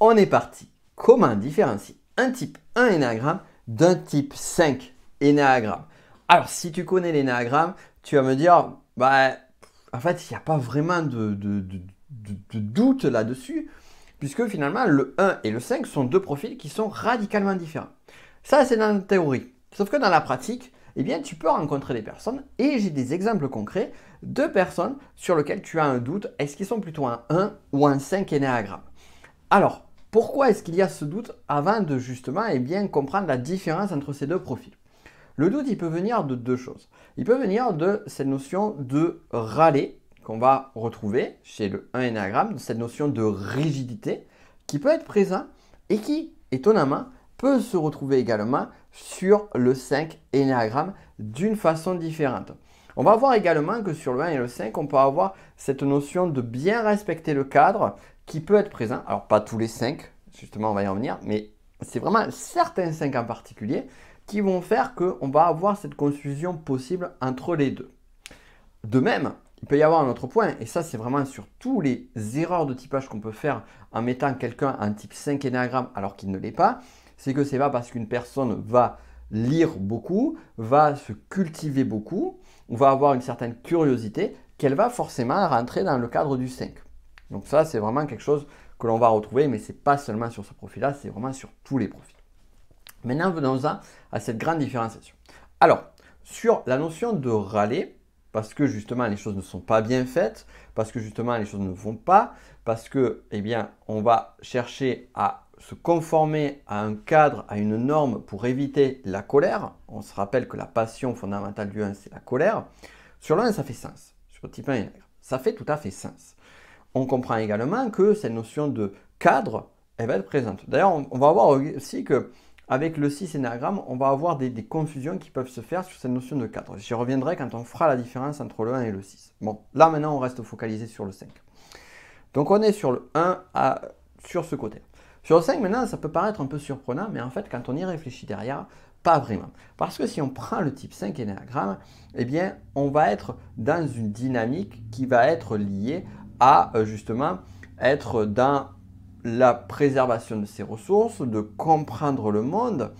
on est parti. Comment différencier un type 1 énéagramme d'un type 5 énéagramme Alors, si tu connais l'énéagramme, tu vas me dire, oh, bah, en fait, il n'y a pas vraiment de, doute là-dessus, puisque finalement, le 1 et le 5 sont deux profils qui sont radicalement différents. Ça, c'est dans la théorie. Sauf que dans la pratique, eh bien, tu peux rencontrer des personnes, et j'ai des exemples concrets de personnes sur lesquelles tu as un doute, est-ce qu'ils sont plutôt un 1 ou un 5 énéagramme Alors, pourquoi est-ce qu'il y a ce doute avant de justement eh bien, comprendre la différence entre ces deux profils Le doute, il peut venir de deux choses. Il peut venir de cette notion de râler qu'on va retrouver chez le 1 énagramme, de cette notion de rigidité qui peut être présent et qui, étonnamment, peut se retrouver également sur le 5 énagramme d'une façon différente. On va voir également que sur le 1 et le 5, on peut avoir cette notion de bien respecter le cadre qui peut être présent. Alors pas tous les 5, justement on va y venir, mais c'est vraiment certains 5 en particulier qui vont faire qu'on va avoir cette confusion possible entre les deux. De même, il peut y avoir un autre point, et ça c'est vraiment sur tous les erreurs de typage qu'on peut faire en mettant quelqu'un en type 5 énagramme alors qu'il ne l'est pas, c'est que c'est pas parce qu'une personne va lire beaucoup, va se cultiver beaucoup, on va avoir une certaine curiosité qu'elle va forcément rentrer dans le cadre du 5. Donc ça, c'est vraiment quelque chose que l'on va retrouver, mais ce n'est pas seulement sur ce profil-là, c'est vraiment sur tous les profils. Maintenant, venons-en à cette grande différenciation. Alors, sur la notion de râler, parce que justement les choses ne sont pas bien faites, parce que justement les choses ne vont pas, parce que eh bien on va chercher à se conformer à un cadre, à une norme pour éviter la colère, on se rappelle que la passion fondamentale du 1, c'est la colère, sur le 1, ça fait sens. Sur le type 1, ça fait tout à fait sens. On comprend également que cette notion de cadre, eh ben, elle va être présente. D'ailleurs, on, va voir aussi que avec le 6 énagramme, on va avoir des, des, confusions qui peuvent se faire sur cette notion de cadre. J'y reviendrai quand on fera la différence entre le 1 et le 6. Bon, là maintenant, on reste focalisé sur le 5. Donc on est sur le 1 à, sur ce côté. Sur 5, maintenant, ça peut paraître un peu surprenant, mais en fait, quand on y réfléchit derrière, pas vraiment. Parce que si on prend le type 5 énéagramme, eh bien, on va être dans une dynamique qui va être liée à euh, justement être dans la préservation de ses ressources, de comprendre le monde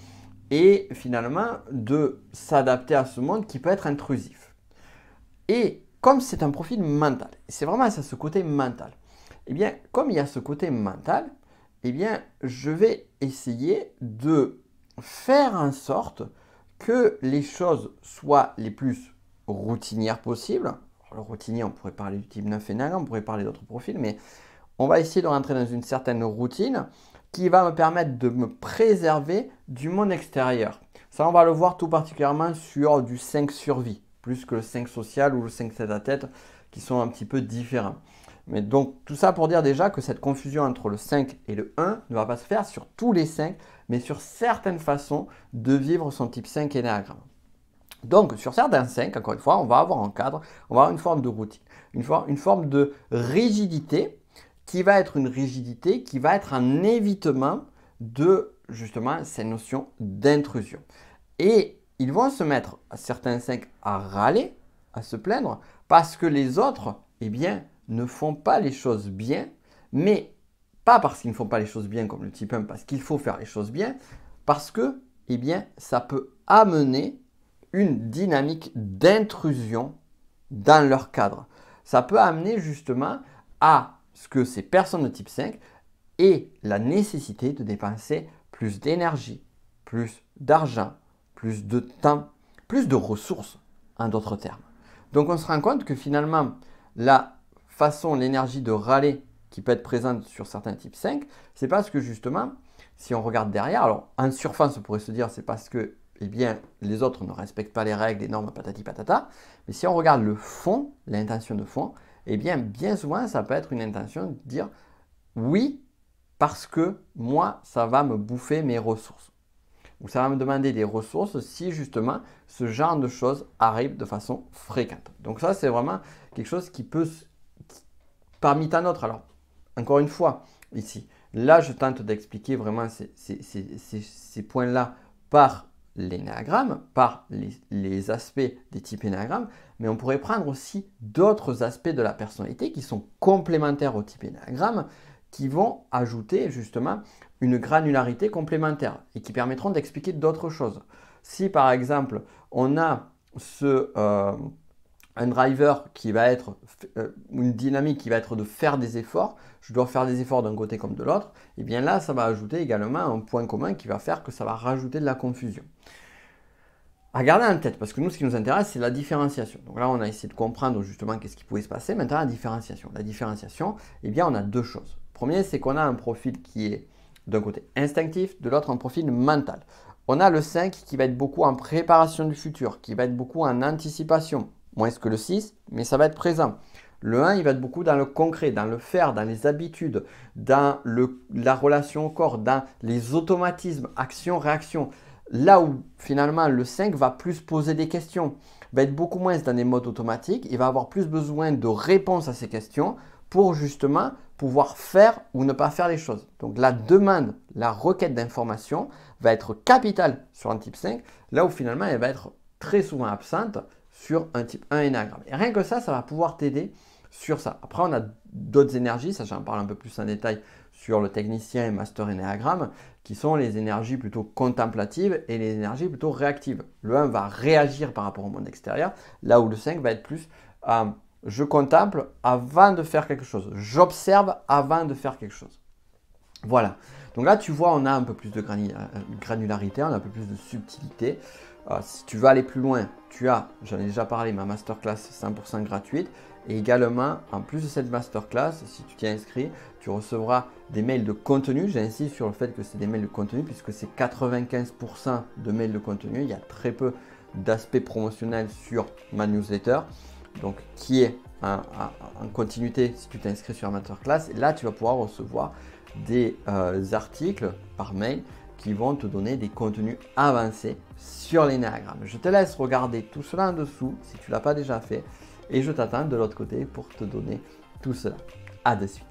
et finalement de s'adapter à ce monde qui peut être intrusif. Et comme c'est un profil mental, c'est vraiment ça ce côté mental. Eh bien, comme il y a ce côté mental, eh bien, je vais essayer de faire en sorte que les choses soient les plus routinières possibles. le routinier, on pourrait parler du type 9 et 9, on pourrait parler d'autres profils, mais on va essayer de rentrer dans une certaine routine qui va me permettre de me préserver du monde extérieur. Ça, on va le voir tout particulièrement sur du 5 survie, plus que le 5 social ou le 5 tête à tête, qui sont un petit peu différents. Mais donc tout ça pour dire déjà que cette confusion entre le 5 et le 1 ne va pas se faire sur tous les 5, mais sur certaines façons de vivre son type 5 énéagramme. Donc sur certains 5, encore une fois, on va avoir un cadre, on va avoir une forme de routine, une, une forme de rigidité qui va être une rigidité, qui va être un évitement de justement ces notions d'intrusion. Et ils vont se mettre, certains 5, à râler, à se plaindre, parce que les autres, eh bien, ne font pas les choses bien, mais pas parce qu'ils ne font pas les choses bien comme le type 1, parce qu'il faut faire les choses bien, parce que, eh bien, ça peut amener une dynamique d'intrusion dans leur cadre. Ça peut amener justement à ce que ces personnes de type 5 aient la nécessité de dépenser plus d'énergie, plus d'argent, plus de temps, plus de ressources, en d'autres termes. Donc on se rend compte que finalement, la façon l'énergie de râler qui peut être présente sur certains types 5, c'est parce que justement, si on regarde derrière, alors en surface, on pourrait se dire c'est parce que eh bien, les autres ne respectent pas les règles, les normes, patati patata. Mais si on regarde le fond, l'intention de fond, eh bien, bien souvent, ça peut être une intention de dire oui, parce que moi, ça va me bouffer mes ressources. Ou ça va me demander des ressources si justement ce genre de choses arrive de façon fréquente. Donc ça, c'est vraiment quelque chose qui peut parmi tant d'autres. Alors, encore une fois, ici, là, je tente d'expliquer vraiment ces, points-là par l'énagramme, par les, aspects des types énagrammes, mais on pourrait prendre aussi d'autres aspects de la personnalité qui sont complémentaires au type énagramme, qui vont ajouter justement une granularité complémentaire et qui permettront d'expliquer d'autres choses. Si par exemple, on a ce... Euh, un driver qui va être euh, une dynamique qui va être de faire des efforts, je dois faire des efforts d'un côté comme de l'autre, et eh bien là, ça va ajouter également un point commun qui va faire que ça va rajouter de la confusion. À garder en tête, parce que nous, ce qui nous intéresse, c'est la différenciation. Donc là, on a essayé de comprendre justement qu'est-ce qui pouvait se passer. Maintenant, la différenciation. La différenciation, eh bien, on a deux choses. Premier, c'est qu'on a un profil qui est d'un côté instinctif, de l'autre un profil mental. On a le 5 qui va être beaucoup en préparation du futur, qui va être beaucoup en anticipation, moins que le 6, mais ça va être présent. Le 1, il va être beaucoup dans le concret, dans le faire, dans les habitudes, dans le, la relation au corps, dans les automatismes, actions, réactions. Là où finalement le 5 va plus poser des questions, va être beaucoup moins dans des modes automatiques, il va avoir plus besoin de réponses à ces questions pour justement pouvoir faire ou ne pas faire les choses. Donc la demande, la requête d'information va être capitale sur un type 5, là où finalement elle va être très souvent absente sur un type 1 énagramme. Et rien que ça, ça va pouvoir t'aider sur ça. Après, on a d'autres énergies, ça j'en parle un peu plus en détail sur le technicien et master énéagramme, qui sont les énergies plutôt contemplatives et les énergies plutôt réactives. Le 1 va réagir par rapport au monde extérieur, là où le 5 va être plus euh, je contemple avant de faire quelque chose, j'observe avant de faire quelque chose. Voilà. Donc là, tu vois, on a un peu plus de euh, euh, granularité, on a un peu plus de subtilité. Ah, si tu veux aller plus loin, tu as, j'en ai déjà parlé, ma masterclass 100% gratuite. Et également, en plus de cette masterclass, si tu t'y inscrit, tu recevras des mails de contenu. J'insiste sur le fait que c'est des mails de contenu puisque c'est 95% de mails de contenu. Il y a très peu d'aspects promotionnels sur ma newsletter. Donc, qui est en, continuité si tu t'inscris sur la masterclass. Et là, tu vas pouvoir recevoir des euh, articles par mail qui vont te donner des contenus avancés sur l'énagramme. Je te laisse regarder tout cela en dessous si tu l'as pas déjà fait et je t'attends de l'autre côté pour te donner tout cela. À de suite.